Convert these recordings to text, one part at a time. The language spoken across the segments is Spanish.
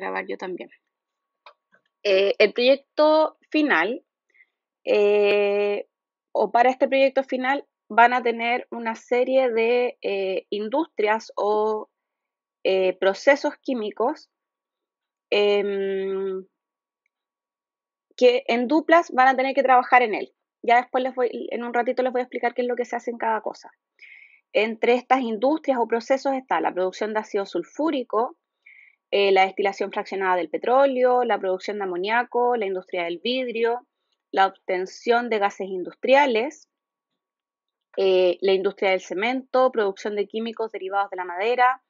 grabar yo también. Eh, el proyecto final, eh, o para este proyecto final, van a tener una serie de eh, industrias o procesos químicos em, que en duplas van a tener que trabajar en él. Ya después les voy, en un ratito les voy a explicar qué es lo que se hace en cada cosa. Entre estas industrias o procesos está la producción de ácido sulfúrico, eh, la destilación fraccionada del petróleo, la producción de amoníaco, la industria del vidrio, la obtención de gases industriales, eh, la industria del cemento, producción de químicos derivados de la madera,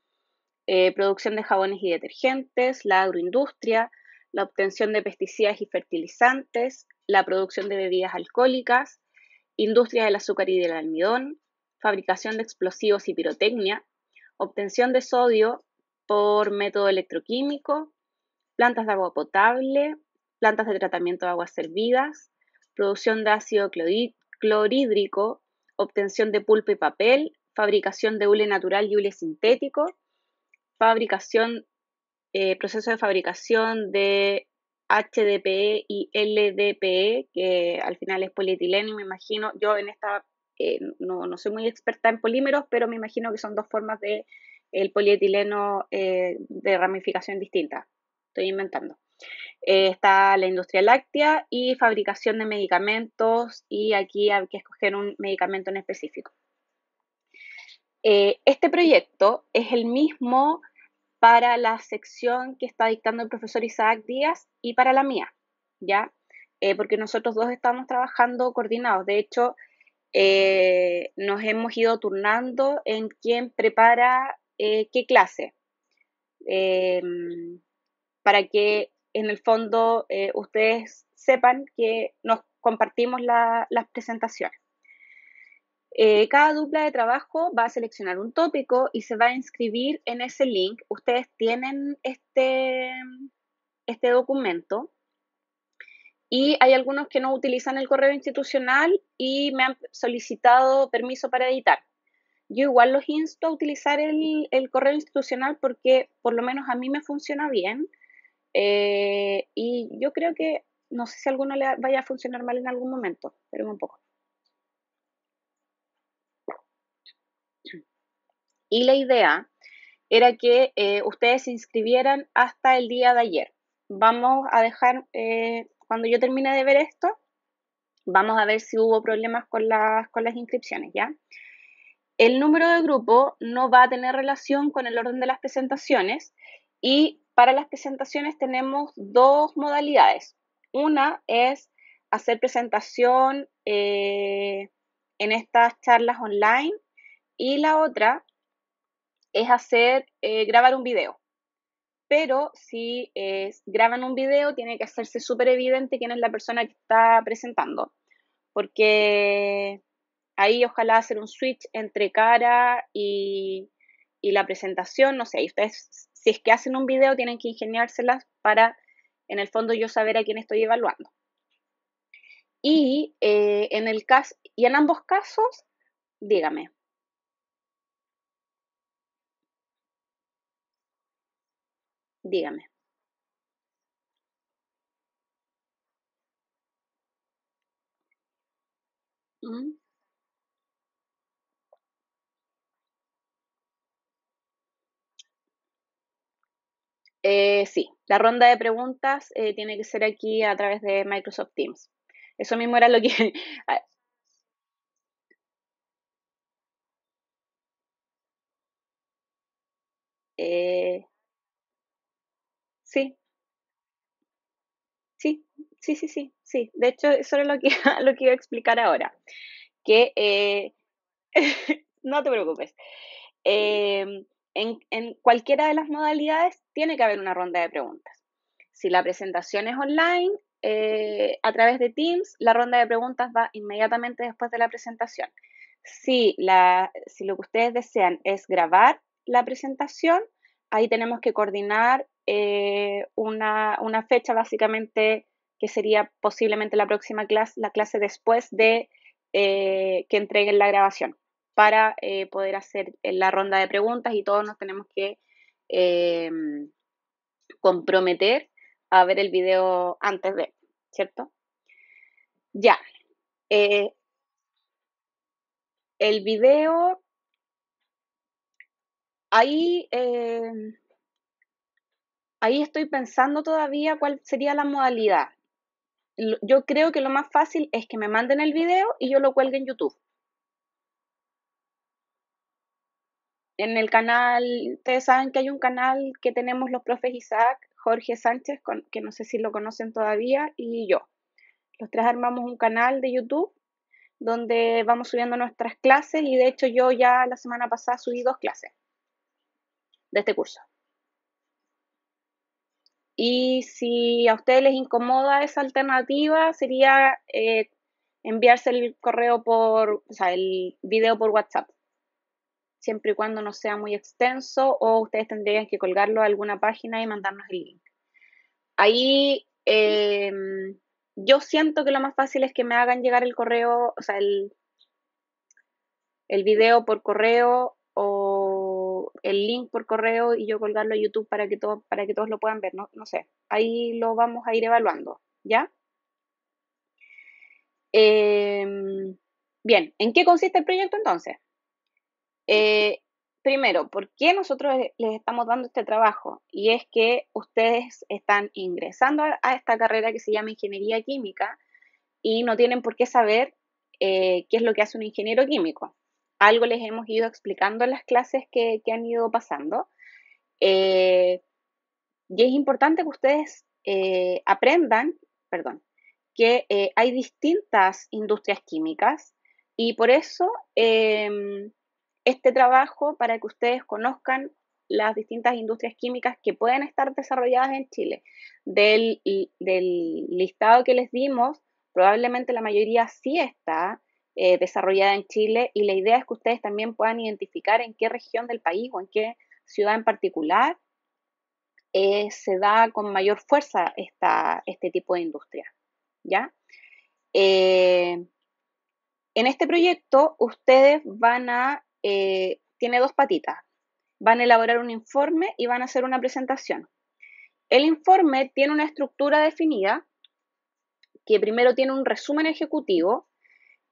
eh, producción de jabones y detergentes, la agroindustria, la obtención de pesticidas y fertilizantes, la producción de bebidas alcohólicas, industria del azúcar y del almidón, fabricación de explosivos y pirotecnia, obtención de sodio, por método electroquímico, plantas de agua potable, plantas de tratamiento de aguas servidas, producción de ácido clorhídrico, obtención de pulpa y papel, fabricación de hule natural y hule sintético, fabricación, eh, proceso de fabricación de HDPE y LDPE, que al final es polietileno me imagino, yo en esta eh, no, no soy muy experta en polímeros, pero me imagino que son dos formas de el polietileno eh, de ramificación distinta. Estoy inventando. Eh, está la industria láctea y fabricación de medicamentos y aquí hay que escoger un medicamento en específico. Eh, este proyecto es el mismo para la sección que está dictando el profesor Isaac Díaz y para la mía, ¿ya? porque nosotros dos estamos trabajando coordinados. De hecho, nos hemos ido turnando en quién prepara eh, qué clase, em, para que en el fondo eh, ustedes sepan que nos compartimos las presentaciones. Eh, cada dupla de trabajo va a seleccionar un tópico y se va a inscribir en ese link. Ustedes tienen este, este documento y hay algunos que no utilizan el correo institucional y me han solicitado permiso para editar yo igual los insto a utilizar el, correo institucional porque por lo menos a mí me funciona bien. Eh, y yo creo que no sé si alguno le vaya a funcionar mal en algún momento, pero un poco. Y la idea era que eh, ustedes se inscribieran hasta el día de ayer. Vamos a dejar, eh, cuando yo termine de ver esto, vamos a ver si hubo problemas con las, con las inscripciones, ¿ya? el número de grupo no va a tener relación con el orden de las presentaciones y para las presentaciones tenemos dos modalidades. Una es hacer presentación eh, en estas charlas online y la otra es hacer eh, grabar un video. Pero si eh, graban un video tiene que hacerse súper evidente quién es la persona que está presentando, porque ahí ojalá hacer un switch entre cara y, la presentación, no sé, ustedes si es que hacen un video tienen que ingeniárselas para en el fondo yo saber a quién estoy evaluando. Y, eh, en, el caso, y en ambos casos, dígame. Dígame. Mm. Eh, sí, la ronda de preguntas eh, tiene que ser aquí a través de Microsoft Teams. Eso mismo era lo que... Eh, sí, sí, sí, sí, sí, sí. De hecho, eso era lo que, lo que iba a explicar ahora. Que... Eh, no te preocupes. Eh, en, cualquiera de las modalidades tiene que haber una ronda de preguntas. Si la presentación es online, eh, a través de Teams, la ronda de preguntas va inmediatamente después de la presentación. Si, lo que ustedes desean es grabar la presentación, ahí tenemos que coordinar eh, una, fecha básicamente que sería posiblemente la próxima clase, la clase después de eh, que entreguen la grabación para eh, poder hacer eh, la ronda de preguntas y todos nos tenemos que em, comprometer a ver el video antes de, ¿cierto? Ya. Eh, el video, ahí, em, ahí estoy pensando todavía cuál sería la modalidad. Yo creo que lo más fácil es que me manden el video y yo lo cuelgue en YouTube. en el canal, ustedes saben que hay un canal que tenemos los profes Isaac, Jorge Sánchez, que no sé si lo conocen todavía, y yo. Los tres armamos un canal de YouTube donde vamos subiendo nuestras clases y de hecho yo ya la semana pasada subí dos clases de este curso. Y si a ustedes les incomoda esa alternativa, sería eh, enviarse el correo por, o sea, el video por WhatsApp siempre y cuando no sea muy extenso o ustedes tendrían que colgarlo a alguna página y mandarnos el link. Ahí em, yo siento que lo más fácil es que me hagan llegar el correo, o sea, el, el video por correo o el link por correo y yo colgarlo a YouTube para que, para que todos lo puedan ver, no, no sé, ahí lo vamos a ir evaluando, ¿ya? Em, bien, ¿en qué consiste el proyecto entonces? Eh, primero, ¿por qué nosotros e-, les estamos dando este trabajo? Y es que ustedes están ingresando a esta carrera que se llama ingeniería química y no tienen por qué saber eh, qué es lo que hace un ingeniero químico. Algo les hemos ido explicando en las clases que, han ido pasando. Eh, y es importante que ustedes aprendan, perdón, que hay distintas industrias químicas y por eso em, este trabajo para que ustedes conozcan las distintas industrias químicas que pueden estar desarrolladas en Chile. Del, listado que les dimos, probablemente la mayoría sí está eh, desarrollada en Chile y la idea es que ustedes también puedan identificar en qué región del país o en qué ciudad en particular eh, se da con mayor fuerza esta, este tipo de industria. ¿ya? Eh, en este proyecto ustedes van a eh, tiene dos patitas. Van a elaborar un informe y van a hacer una presentación. El informe tiene una estructura definida que primero tiene un resumen ejecutivo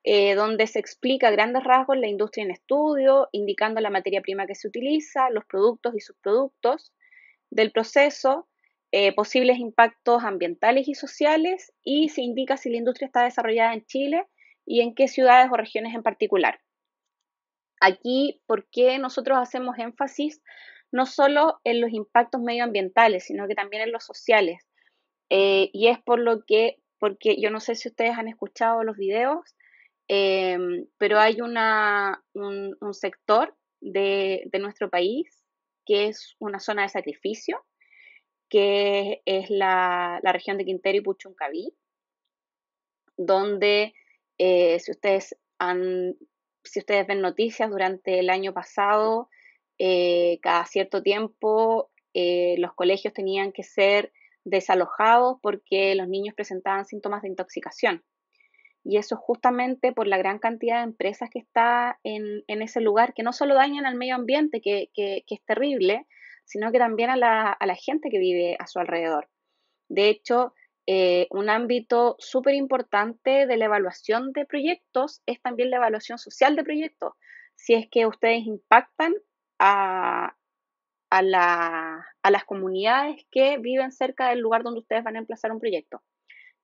eh, donde se explica a grandes rasgos la industria en estudio, indicando la materia prima que se utiliza, los productos y subproductos del proceso, eh, posibles impactos ambientales y sociales y se indica si la industria está desarrollada en Chile y en qué ciudades o regiones en particular aquí, ¿por qué nosotros hacemos énfasis no solo en los impactos medioambientales, sino que también en los sociales? Eh, y es por lo que, porque yo no sé si ustedes han escuchado los videos, em, pero hay una, un, sector de, nuestro país que es una zona de sacrificio, que es la, región de Quintero y Puchuncaví, donde eh, si ustedes han si ustedes ven noticias durante el año pasado, eh, cada cierto tiempo eh, los colegios tenían que ser desalojados porque los niños presentaban síntomas de intoxicación. Y eso es justamente por la gran cantidad de empresas que está en, ese lugar, que no solo dañan al medio ambiente, que, es terrible, sino que también a la, a la gente que vive a su alrededor. De hecho, eh, un ámbito súper importante de la evaluación de proyectos es también la evaluación social de proyectos. Si es que ustedes impactan a, las comunidades que viven cerca del lugar donde ustedes van a emplazar un proyecto.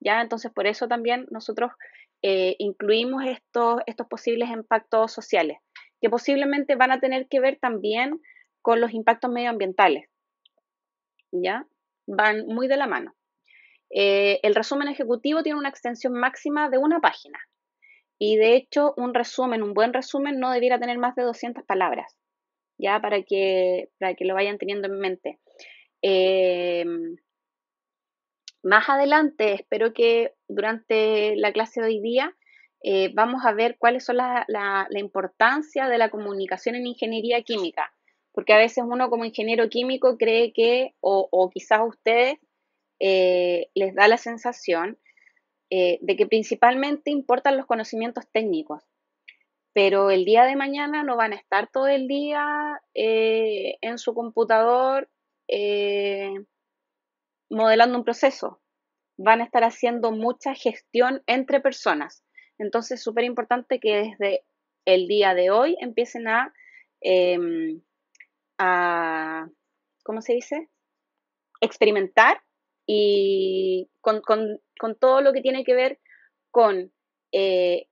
¿ya? Entonces, por eso también nosotros eh, incluimos estos, estos posibles impactos sociales, que posiblemente van a tener que ver también con los impactos medioambientales. ¿Ya? Van muy de la mano. Eh, el resumen ejecutivo tiene una extensión máxima de una página y de hecho un resumen, un buen resumen no debiera tener más de 200 palabras, ya para que, para que lo vayan teniendo en mente. Eh, más adelante, espero que durante la clase de hoy día eh, vamos a ver cuáles son la, importancia de la comunicación en ingeniería química, porque a veces uno como ingeniero químico cree que, o, o quizás ustedes, eh, les da la sensación eh, de que principalmente importan los conocimientos técnicos, pero el día de mañana no van a estar todo el día eh, en su computador modelando un proceso, van a estar haciendo mucha gestión entre personas. Entonces es súper importante que desde el día de hoy empiecen a, em, a ¿cómo se dice? Experimentar y con, todo lo que tiene que ver con eh,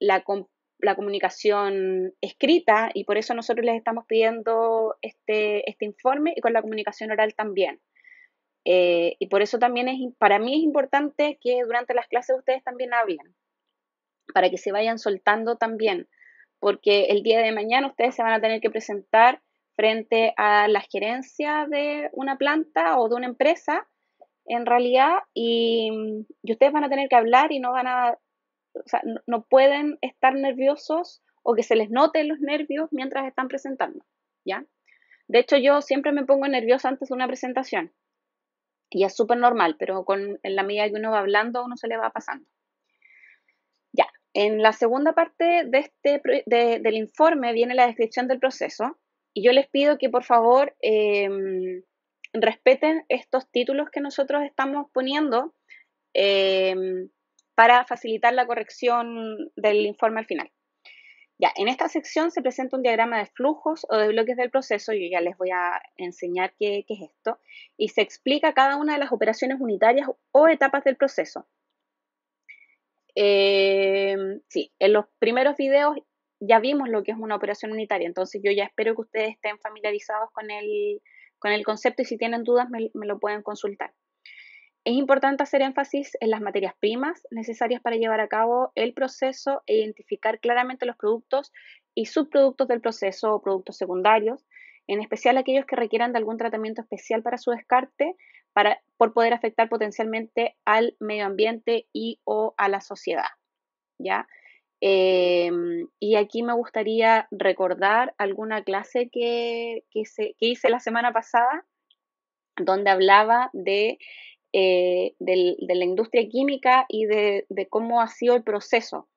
la, comunicación escrita y por eso nosotros les estamos pidiendo este, este informe y con la comunicación oral también. Eh, y por eso también es, para mí es importante que durante las clases ustedes también hablen, para que se vayan soltando también, porque el día de mañana ustedes se van a tener que presentar frente a la gerencia de una planta o de una empresa en realidad, y, ustedes van a tener que hablar y no van a, o sea, no, pueden estar nerviosos o que se les noten los nervios mientras están presentando, ¿ya? De hecho, yo siempre me pongo nerviosa antes de una presentación. Y es súper normal, pero con, en la medida que uno va hablando, uno se le va pasando. Ya, en la segunda parte de este, de, del informe viene la descripción del proceso. Y yo les pido que por favor em, respeten estos títulos que nosotros estamos poniendo eh, para facilitar la corrección del informe al final. Ya, en esta sección se presenta un diagrama de flujos o de bloques del proceso, yo ya les voy a enseñar qué, es esto, y se explica cada una de las operaciones unitarias o etapas del proceso. Eh, sí, en los primeros videos ya vimos lo que es una operación unitaria, entonces yo ya espero que ustedes estén familiarizados con el, con el concepto y si tienen dudas me, lo pueden consultar. Es importante hacer énfasis en las materias primas necesarias para llevar a cabo el proceso e identificar claramente los productos y subproductos del proceso o productos secundarios, en especial aquellos que requieran de algún tratamiento especial para su descarte para, por poder afectar potencialmente al medio ambiente y o a la sociedad. ¿ya? Em, y aquí me gustaría recordar alguna clase que, se, hice la semana pasada, donde hablaba de, eh, de la industria química y de, cómo ha sido el proceso,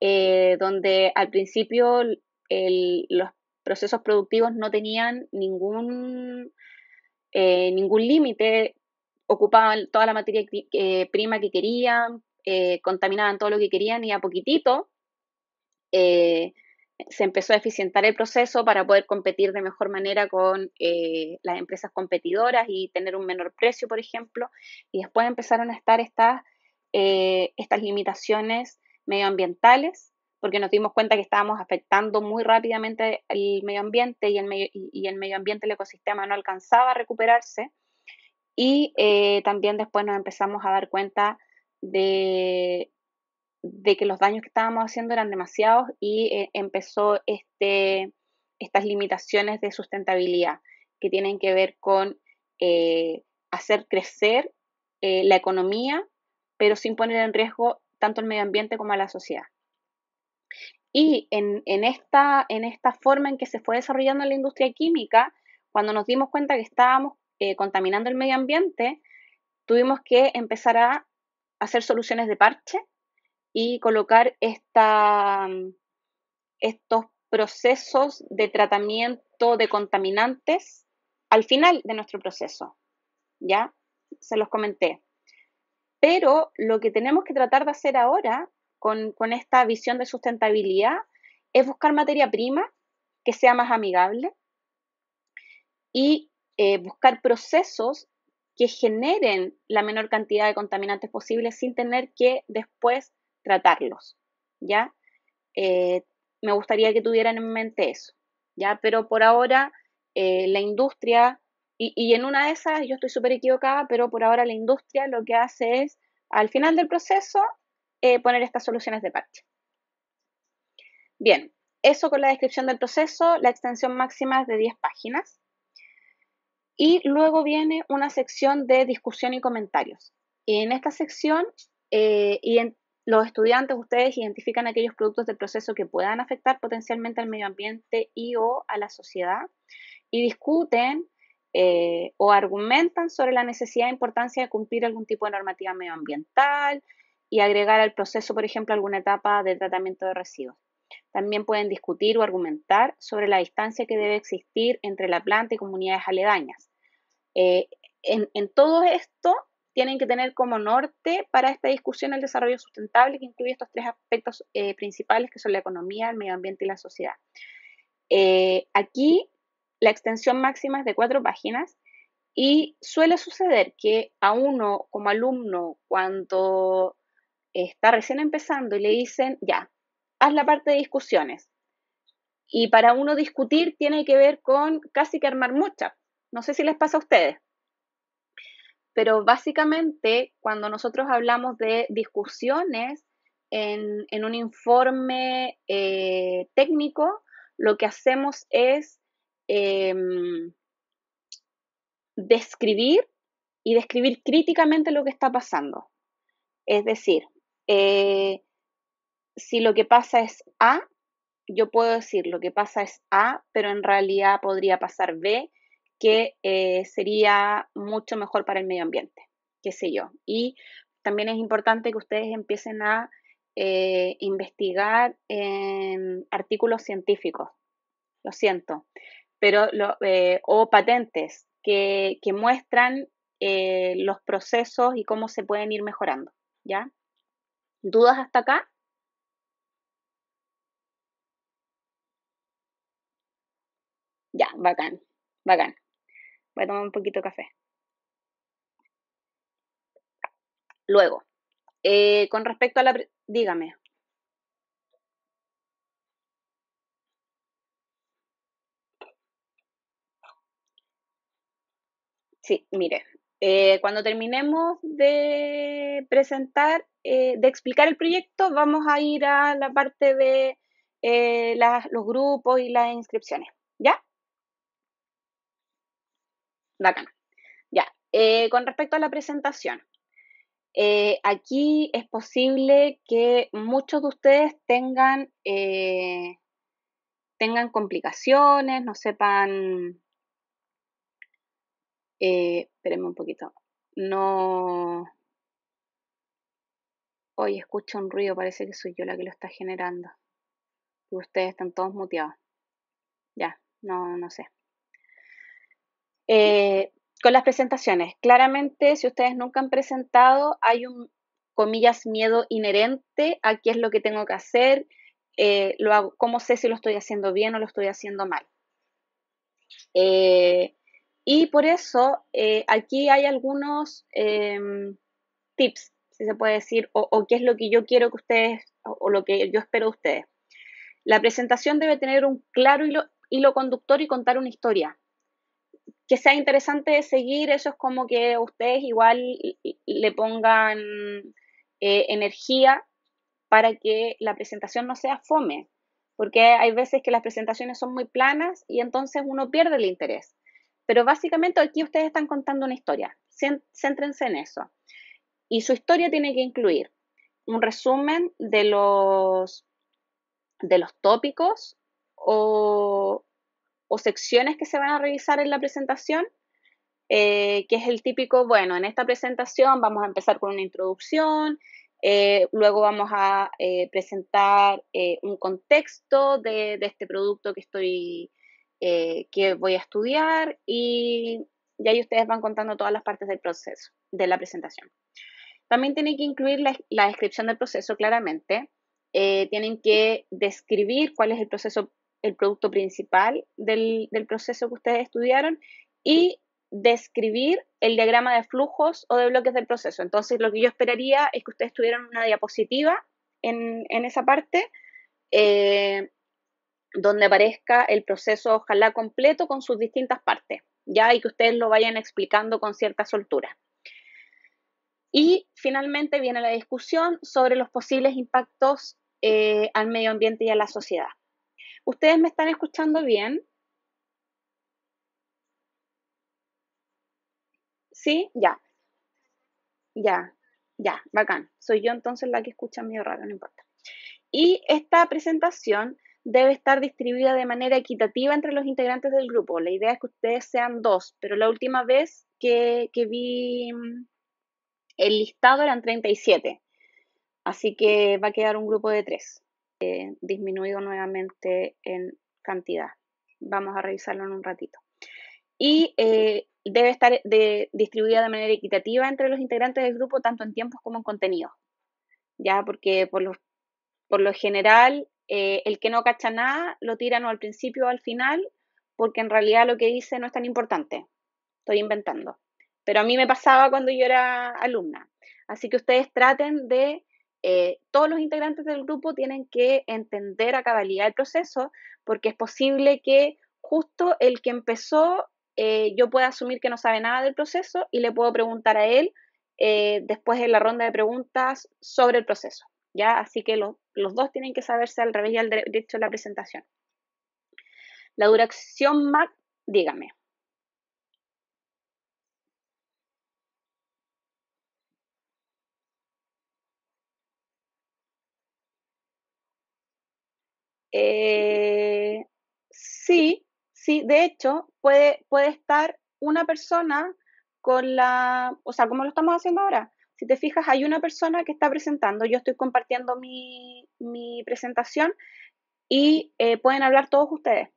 eh, donde al principio los procesos productivos no tenían ningún, eh, ningún límite, ocupaban toda la materia prima que querían, contaminaban todo lo que querían y a poquitito eh, se empezó a eficientar el proceso para poder competir de mejor manera con eh, las empresas competidoras y tener un menor precio, por ejemplo, y después empezaron a estar estas, eh, estas limitaciones medioambientales, porque nos dimos cuenta que estábamos afectando muy rápidamente el medio ambiente y el medio, y el medio ambiente, el ecosistema no alcanzaba a recuperarse. Y también después nos empezamos a dar cuenta de de que los daños que estábamos haciendo eran demasiados y eh, empezó este, estas limitaciones de sustentabilidad que tienen que ver con eh, hacer crecer eh, la economía, pero sin poner en riesgo tanto el medio ambiente como a la sociedad. Y en, en, esta, en esta forma en que se fue desarrollando la industria química, cuando nos dimos cuenta que estábamos contaminando el medio ambiente, tuvimos que empezar a hacer soluciones de parche y colocar esta, mm, estos procesos de tratamiento de contaminantes al final de nuestro proceso. Ya se los comenté. Pero lo que tenemos que tratar de hacer ahora con, esta visión de sustentabilidad es buscar materia prima que sea más amigable y eh, buscar procesos que generen la menor cantidad de contaminantes posible sin tener que después tratarlos, ¿ya? Eh, me gustaría que tuvieran en mente eso, ¿ya? Pero por ahora eh, la industria, y, en una de esas yo estoy súper equivocada, pero por ahora la industria lo que hace es, al final del proceso, eh, poner estas soluciones de parche. Bien, eso con la descripción del proceso, la extensión máxima es de 10 páginas. Y luego viene una sección de discusión y comentarios. en esta sección y los estudiantes, ustedes identifican aquellos productos del proceso que puedan afectar potencialmente al medio ambiente y o a la sociedad y discuten eh, o argumentan sobre la necesidad e importancia de cumplir algún tipo de normativa medioambiental y agregar al proceso, por ejemplo, alguna etapa de tratamiento de residuos. También pueden discutir o argumentar sobre la distancia que debe existir entre la planta y comunidades aledañas. Eh, en todo esto tienen que tener como norte para esta discusión el desarrollo sustentable que incluye estos tres aspectos eh, principales que son la economía, el medio ambiente y la sociedad. Eh, aquí la extensión máxima es de cuatro páginas y suele suceder que a uno como alumno cuando está recién empezando y le dicen, ya, haz la parte de discusiones. Y para uno discutir tiene que ver con casi que armar mucha. No sé si les pasa a ustedes. Pero básicamente, cuando nosotros hablamos de discusiones en, un informe eh, técnico, lo que hacemos es em, describir y describir críticamente lo que está pasando. Es decir, eh, si lo que pasa es A, yo puedo decir lo que pasa es A, pero en realidad podría pasar B que eh, sería mucho mejor para el medio ambiente, qué sé yo. Y también es importante que ustedes empiecen a eh, investigar en artículos científicos, lo siento, pero eh, o patentes que, que muestran los procesos y cómo se pueden ir mejorando, ¿ya? ¿Dudas hasta acá? Ya, bacán, bacán. Voy a tomar un poquito de café. Luego, eh, con respecto a la... Dígame. Sí, mire, eh, cuando terminemos de presentar, eh, de explicar el proyecto, vamos a ir a la parte de los grupos y las inscripciones. ¿Ya? bacán. Ya, eh, con respecto a la presentación, eh, aquí es posible que muchos de ustedes tengan, eh, tengan complicaciones, no sepan, eh, espérenme un poquito, no... Hoy escucho un ruido, parece que soy yo la que lo está generando. Ustedes están todos muteados. Ya, no, no sé. Eh, con las presentaciones, claramente si ustedes nunca han presentado, hay un, comillas, miedo inherente a qué es lo que tengo que hacer, eh, lo cómo sé si lo estoy haciendo bien o lo estoy haciendo mal. Eh, y por eso aquí hay algunos em, tips, si se puede decir, o, qué es lo que yo quiero que ustedes, o, lo que yo espero de ustedes. La presentación debe tener un claro hilo conductor y contar una historia que sea interesante seguir, eso es como que ustedes igual le pongan eh, energía para que la presentación no sea fome, porque hay veces que las presentaciones son muy planas y entonces uno pierde el interés. Pero básicamente aquí ustedes están contando una historia, céntrense en eso. Y su historia tiene que incluir un resumen de los, de los tópicos o, o secciones que se van a revisar en la presentación, eh, que es el típico, bueno, en esta presentación vamos a empezar con una introducción, eh, luego vamos a eh, presentar un contexto de, este producto que estoy, que voy a estudiar y, ahí ustedes van contando todas las partes del proceso, de la presentación. También tienen que incluir la, descripción del proceso claramente. tienen que describir cuál es el proceso el producto principal del, proceso que ustedes estudiaron y describir el diagrama de flujos o de bloques del proceso. Entonces, lo que yo esperaría es que ustedes tuvieran una diapositiva en, en esa parte eh, donde aparezca el proceso, ojalá completo, con sus distintas partes, ya, y que ustedes lo vayan explicando con cierta soltura. Y finalmente viene la discusión sobre los posibles impactos eh, al medio ambiente y a la sociedad. ¿Ustedes me están escuchando bien? ¿Sí? Ya. Ya. Ya. Bacán. Soy yo entonces la que escucha medio raro, no importa. Y esta presentación debe estar distribuida de manera equitativa entre los integrantes del grupo. La idea es que ustedes sean dos, pero la última vez que, que vi mm, el listado eran 37. Así que va a quedar un grupo de tres. Eh, disminuido nuevamente en cantidad. Vamos a revisarlo en un ratito. Y eh, debe estar de, distribuida de manera equitativa entre los integrantes del grupo, tanto en tiempos como en contenido. Ya, porque por lo, general, eh, el que no cacha nada lo tiran al principio o al final, porque en realidad lo que dice no es tan importante. Estoy inventando. Pero a mí me pasaba cuando yo era alumna. Así que ustedes traten de eh, todos los integrantes del grupo tienen que entender a cabalidad el proceso porque es posible que justo el que empezó eh, yo pueda asumir que no sabe nada del proceso y le puedo preguntar a él eh, después de la ronda de preguntas sobre el proceso. ¿ya? Así que los dos tienen que saberse al revés y al derecho de la presentación. La duración MAC, dígame. Eh, sí, sí, de hecho, puede, puede estar una persona con la, o sea, como lo estamos haciendo ahora. Si te fijas, hay una persona que está presentando, yo estoy compartiendo mi, presentación y eh, pueden hablar todos ustedes.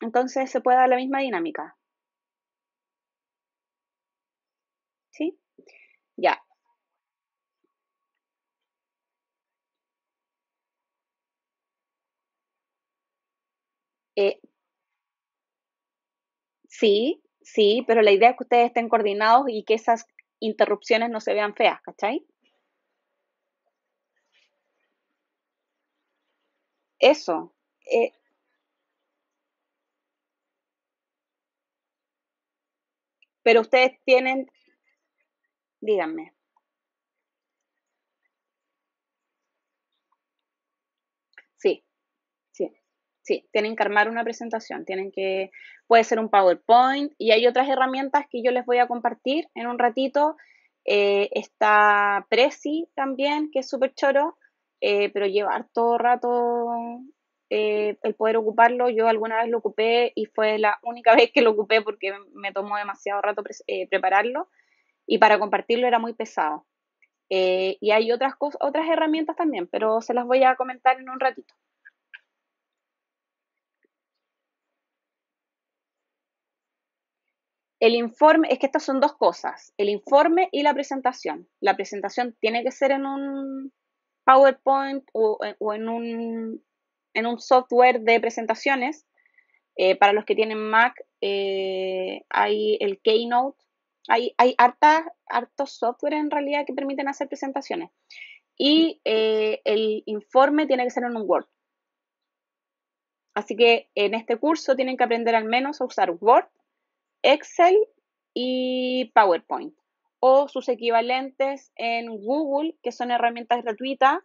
Entonces se puede dar la misma dinámica. ¿Sí? Ya. Eh, sí, sí, pero la idea es que ustedes estén coordinados y que esas interrupciones no se vean feas, ¿cachai? Eso. Eh, pero ustedes tienen, díganme. Sí, tienen que armar una presentación, tienen que, puede ser un PowerPoint y hay otras herramientas que yo les voy a compartir en un ratito. Eh, está Prezi también, que es súper choro, eh, pero llevar todo rato eh, el poder ocuparlo. Yo alguna vez lo ocupé y fue la única vez que lo ocupé porque me tomó demasiado rato prepararlo y para compartirlo era muy pesado. y hay otras, otras herramientas también, pero se las voy a comentar en un ratito. El informe, es que estas son dos cosas, el informe y la presentación. La presentación tiene que ser en un PowerPoint o, en, un, en un software de presentaciones. Eh, para los que tienen Mac, eh, hay el Keynote. Hay, hay hartos software en realidad que permiten hacer presentaciones. Y eh, el informe tiene que ser en un Word. Así que en este curso tienen que aprender al menos a usar Word Excel y PowerPoint o sus equivalentes en Google, que son herramientas gratuitas,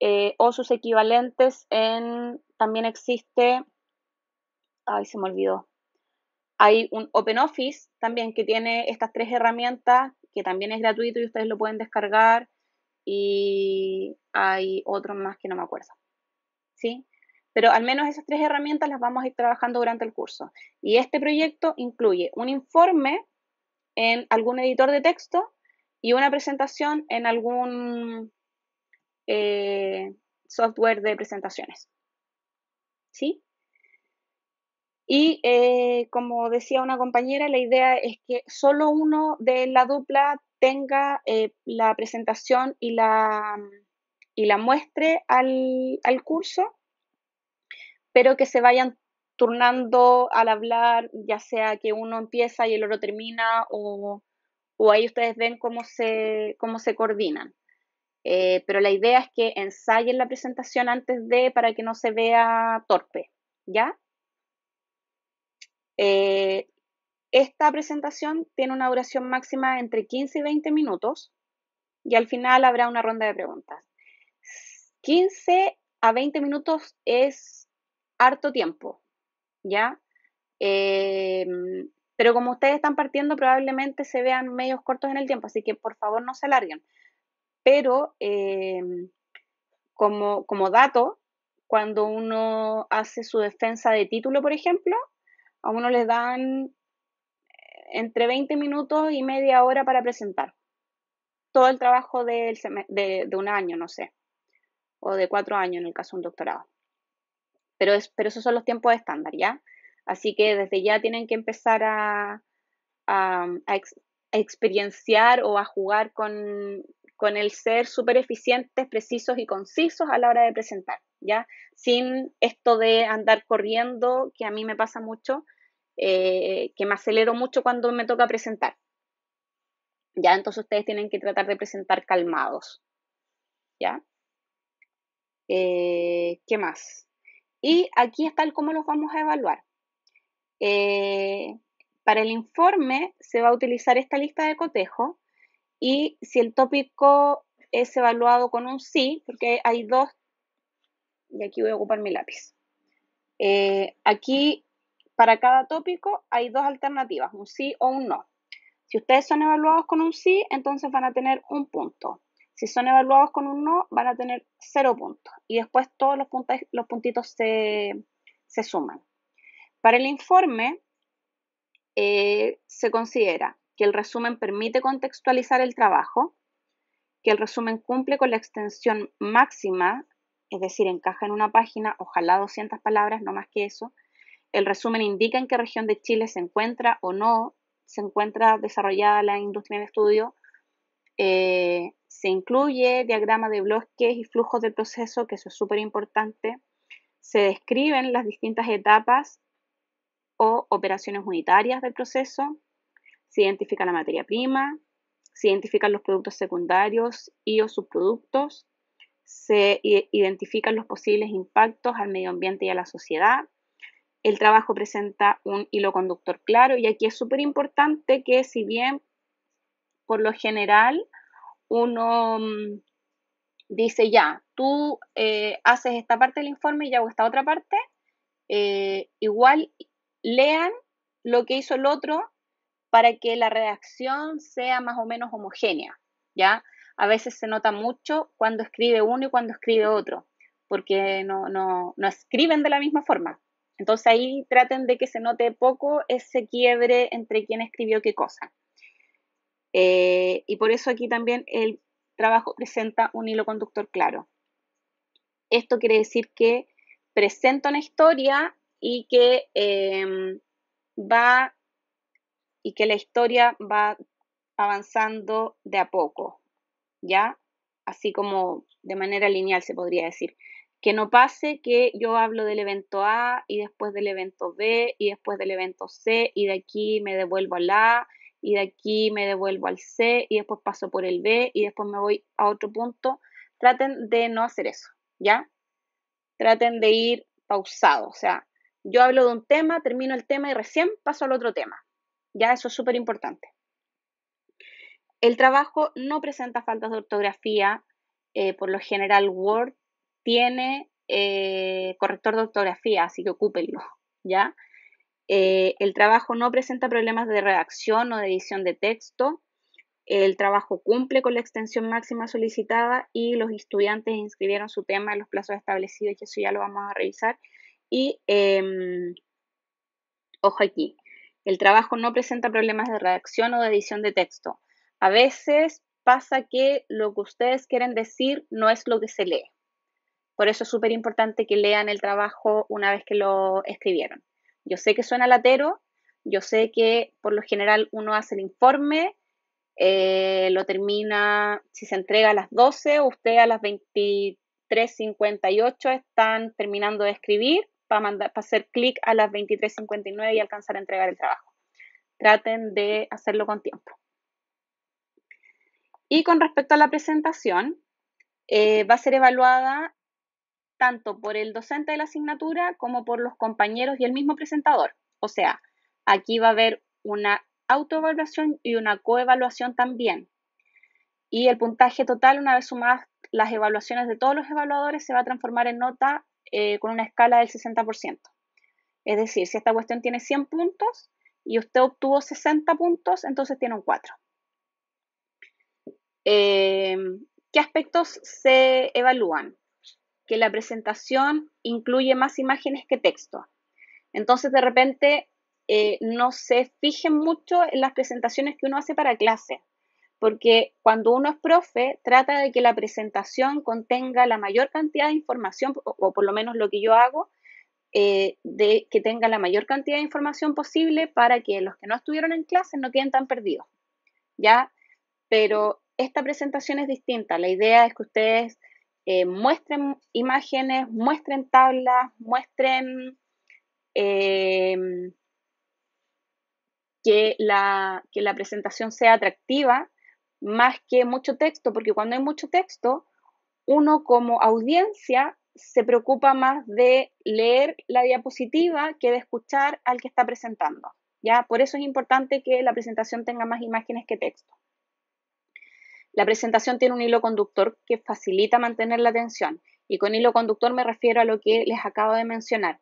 eh, o sus equivalentes en, también existe, ay, se me olvidó, hay un OpenOffice también que tiene estas tres herramientas, que también es gratuito y ustedes lo pueden descargar, y hay otro más que no me acuerdo. ¿Sí? pero al menos esas tres herramientas las vamos a ir trabajando durante el curso. Y este proyecto incluye un informe en algún editor de texto y una presentación en algún eh, software de presentaciones. ¿Sí? Y eh, como decía una compañera, la idea es que solo uno de la dupla tenga eh, la presentación y la, y la muestre al, al curso pero que se vayan turnando al hablar, ya sea que uno empieza y el otro termina, o, o ahí ustedes ven cómo se, cómo se coordinan. Eh, pero la idea es que ensayen la presentación antes de para que no se vea torpe, ¿ya? Eh, esta presentación tiene una duración máxima entre 15 y 20 minutos y al final habrá una ronda de preguntas. 15 a 20 minutos es harto tiempo, ¿ya? Eh, pero como ustedes están partiendo, probablemente se vean medios cortos en el tiempo, así que por favor no se alarguen. Pero eh, como, dato, cuando uno hace su defensa de título, por ejemplo, a uno le dan eh, entre 20 minutos y media hora para presentar todo el trabajo de, de un año, no sé, o de cuatro años en el caso de un doctorado pero, esos son los tiempos estándar, ¿ya? Así que desde ya tienen que empezar a, experienciar o a jugar con, el ser súper eficientes, precisos y concisos a la hora de presentar, ¿ya? Sin esto de andar corriendo, que a mí me pasa mucho, eh, que me acelero mucho cuando me toca presentar. Ya, entonces ustedes tienen que tratar de presentar calmados. ¿Ya? Eh, ¿Qué más? Y aquí está el cómo los vamos a evaluar. Eh, para el informe se va a utilizar esta lista de cotejo y si el tópico es evaluado con un sí, porque hay dos, y aquí voy a ocupar mi lápiz. Eh, aquí para cada tópico hay dos alternativas, un sí o un no. Si ustedes son evaluados con un sí, entonces van a tener un punto. Si son evaluados con un no, van a tener cero puntos y después todos los, los puntitos se, suman. Para el informe eh, se considera que el resumen permite contextualizar el trabajo, que el resumen cumple con la extensión máxima, es decir, encaja en una página, ojalá 200 palabras, no más que eso. El resumen indica en qué región de Chile se encuentra o no se encuentra desarrollada la industria en estudio. Eh, se incluye diagrama de bloques y flujos del proceso, que eso es súper importante. Se describen las distintas etapas o operaciones unitarias del proceso. Se identifica la materia prima, se identifican los productos secundarios y o subproductos, se identifican los posibles impactos al medio ambiente y a la sociedad. El trabajo presenta un hilo conductor claro y aquí es súper importante que si bien por lo general uno mm, dice ya, tú eh, haces esta parte del informe y yo hago esta otra parte, eh, igual lean lo que hizo el otro para que la redacción sea más o menos homogénea, ¿ya? A veces se nota mucho cuando escribe uno y cuando escribe otro, porque no, no escriben de la misma forma. Entonces ahí traten de que se note poco ese quiebre entre quién escribió qué cosa. Eh, y por eso aquí también el trabajo presenta un hilo conductor claro. Esto quiere decir que presenta una historia y que em, va y que la historia va avanzando de a poco, ¿ya? Así como de manera lineal se podría decir. Que no pase que yo hablo del evento A y después del evento B y después del evento C y de aquí me devuelvo al A y de aquí me devuelvo al C y después paso por el B y después me voy a otro punto. Traten de no hacer eso, ¿ya? Traten de ir pausado, o sea, yo hablo de un tema, termino el tema y recién paso al otro tema. Ya eso es súper importante. El trabajo no presenta faltas de ortografía, eh, por lo general Word tiene eh, corrector de ortografía, así que ocúpenlo, ¿ya? Eh, el trabajo no presenta problemas de redacción o de edición de texto. El trabajo cumple con la extensión máxima solicitada y los estudiantes inscribieron su tema en los plazos establecidos, y eso ya lo vamos a revisar. Y em, ojo aquí, el trabajo no presenta problemas de redacción o de edición de texto. A veces pasa que lo que ustedes quieren decir no es lo que se lee. Por eso es súper importante que lean el trabajo una vez que lo escribieron. Yo sé que suena latero, yo sé que por lo general uno hace el informe, eh, lo termina, si se entrega a las 12, usted a las 23.58 están terminando de escribir para hacer clic a las 23.59 y alcanzar a entregar el trabajo. Traten de hacerlo con tiempo. Y con respecto a la presentación, eh, va a ser evaluada tanto por el docente de la asignatura como por los compañeros y el mismo presentador. O sea, aquí va a haber una autoevaluación y una coevaluación también. Y el puntaje total, una vez sumadas las evaluaciones de todos los evaluadores, se va a transformar en nota eh, con una escala del 60%. Es decir, si esta cuestión tiene 100 puntos y usted obtuvo 60 puntos, entonces tiene un 4. Eh, ¿Qué aspectos se evalúan? la presentación incluye más imágenes que texto. Entonces, de repente, eh, no se fijen mucho en las presentaciones que uno hace para clase, porque cuando uno es profe, trata de que la presentación contenga la mayor cantidad de información, o, por lo menos lo que yo hago, eh, de que tenga la mayor cantidad de información posible para que los que no estuvieron en clase no queden tan perdidos, ¿ya? Pero esta presentación es distinta. La idea es que ustedes eh, muestren imágenes, muestren tablas, muestren eh, que, la, que la presentación sea atractiva más que mucho texto, porque cuando hay mucho texto, uno como audiencia se preocupa más de leer la diapositiva que de escuchar al que está presentando. ¿ya? Por eso es importante que la presentación tenga más imágenes que texto. La presentación tiene un hilo conductor que facilita mantener la atención y con hilo conductor me refiero a lo que les acabo de mencionar,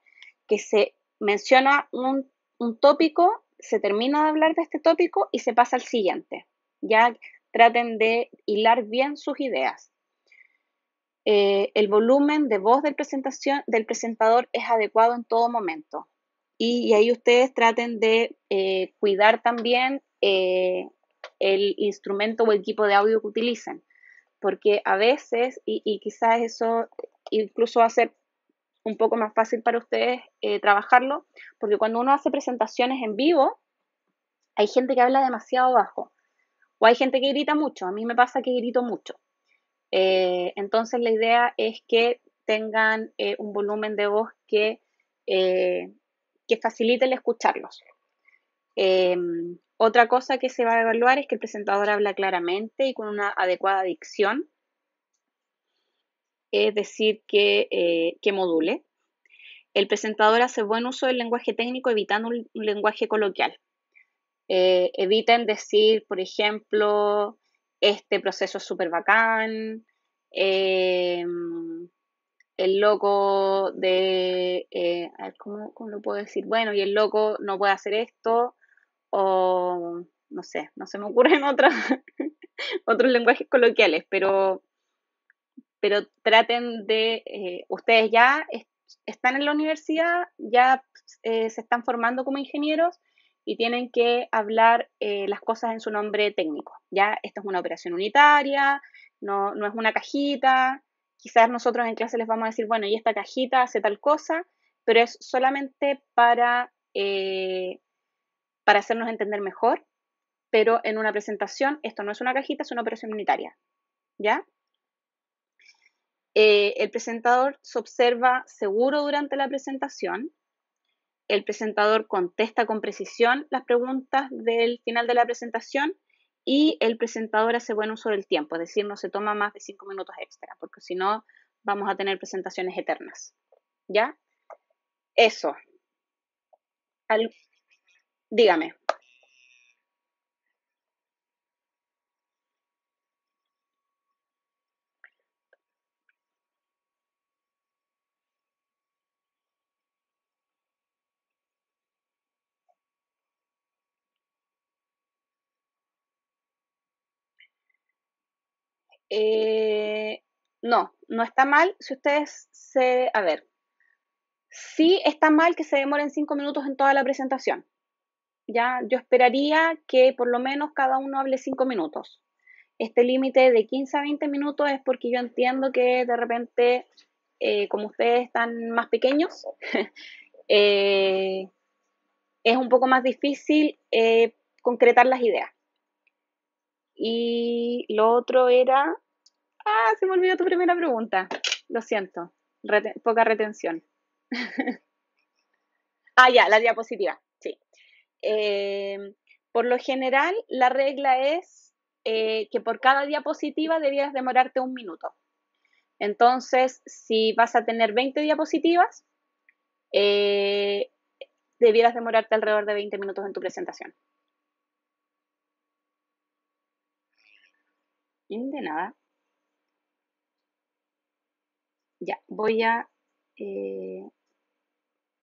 que se menciona un, tópico, se termina de hablar de este tópico y se pasa al siguiente. Ya traten de hilar bien sus ideas. Eh, el volumen de voz del, presentación, del presentador es adecuado en todo momento. Y, ahí ustedes traten de eh, cuidar también eh, el instrumento o el equipo de audio que utilicen. Porque a veces, y, quizás eso incluso hace un poco más fácil para ustedes eh, trabajarlo, porque cuando uno hace presentaciones en vivo, hay gente que habla demasiado bajo, o hay gente que grita mucho, a mí me pasa que grito mucho. Eh, entonces la idea es que tengan eh, un volumen de voz que, que facilite el escucharlos. Em, otra cosa que se va a evaluar es que el presentador habla claramente y con una adecuada dicción, es decir, que, eh, module. El presentador hace buen uso del lenguaje técnico evitando un, lenguaje coloquial. Eh, eviten decir, por ejemplo, este proceso es súper bacán, em, el loco de, eh, ¿cómo, ¿cómo, lo puedo decir? Bueno, y el loco no puede hacer esto, o no sé, no se me ocurren otras, otros lenguajes coloquiales, pero, pero traten de, eh, ustedes ya están en la universidad, ya eh, se están formando como ingenieros y tienen que hablar eh, las cosas en su nombre técnico. Ya, esto es una operación unitaria, no, no es una cajita, quizás nosotros en clase les vamos a decir, bueno, y esta cajita hace tal cosa, pero es solamente para para hacernos entender mejor, pero en una presentación esto no es una cajita, es una operación unitaria. ¿Ya? Eh, el presentador se observa seguro durante la presentación. El presentador contesta con precisión las preguntas del final de la presentación y el presentador hace buen uso del tiempo, es decir, no se toma más de cinco minutos extra, porque si no vamos a tener presentaciones eternas. ¿Ya? Eso. Dígame. Eh, no, no está mal si ustedes se... A ver, sí está mal que se demoren cinco minutos en toda la presentación. Yo esperaría que por lo menos cada uno hable cinco minutos. Este límite de 15 a 20 minutos es porque yo entiendo que de repente, eh, como ustedes están más pequeños, eh, es un poco más difícil eh, concretar las ideas. Y lo otro era... Ah, se me olvidó tu primera pregunta. Lo siento. poca retención. ah, ya, la diapositiva. Eh, por lo general, la regla es eh, que por cada diapositiva debieras demorarte un minuto. Entonces, si vas a tener 20 diapositivas, eh, debieras demorarte alrededor de 20 minutos en tu presentación. De nada. Ya, voy a...